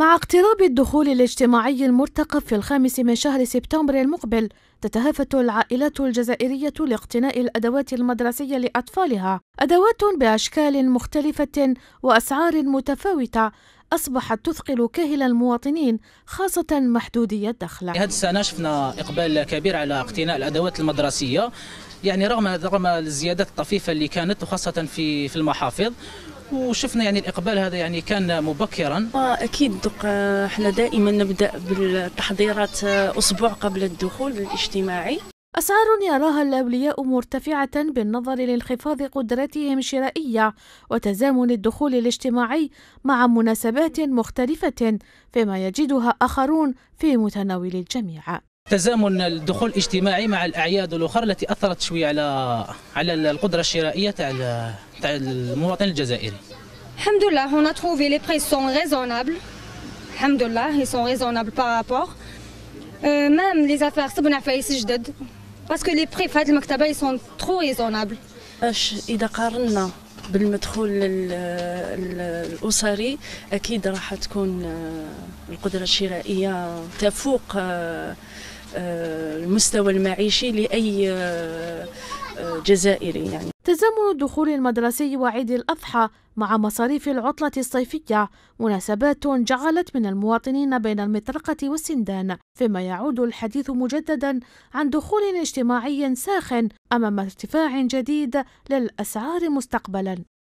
مع اقتراب الدخول الاجتماعي المرتقب في الخامس من شهر سبتمبر المقبل تتهافت العائلات الجزائرية لاقتناء الأدوات المدرسية لأطفالها، أدوات بأشكال مختلفة وأسعار متفاوتة أصبحت تثقل كاهل المواطنين خاصة محدودية الدخل هذه السنة شفنا إقبال كبير على اقتناء الأدوات المدرسية يعني رغم رغم الزيادات الطفيفة اللي كانت وخاصة في في المحافظ وشفنا يعني الاقبال هذا يعني كان مبكرا اكيد دق احنا آه، دائما نبدا بالتحضيرات آه، اسبوع قبل الدخول الاجتماعي أسعار يراها الأولياء مرتفعة بالنظر لانخفاض قدرتهم الشرائية وتزامن الدخول الاجتماعي مع مناسبات مختلفة فيما يجدها آخرون في متناول الجميع تزامن الدخول الاجتماعي مع الاعياد الأخرى التي اثرت شوي على على القدره الشرائيه تاع تاع المواطن الجزائري الحمد لله هنا تروفي لي les سون ريزونابل الحمد لله هي سون ريزونابل بارابور مام لي زافير صبنا فايس جدد باسكو لي بري في المكتبه يسون ترو ريزونابل اش اذا قارنا بالمدخول الاسري اكيد راح تكون آه، القدره الشرائيه تفوق آه، آه، المستوى المعيشي لاي جزائري يعني تزامن الدخول المدرسي وعيد الأضحى مع مصاريف العطلة الصيفية مناسبات جعلت من المواطنين بين المطرقة والسندان فيما يعود الحديث مجددا عن دخول اجتماعي ساخن أمام ارتفاع جديد للأسعار مستقبلا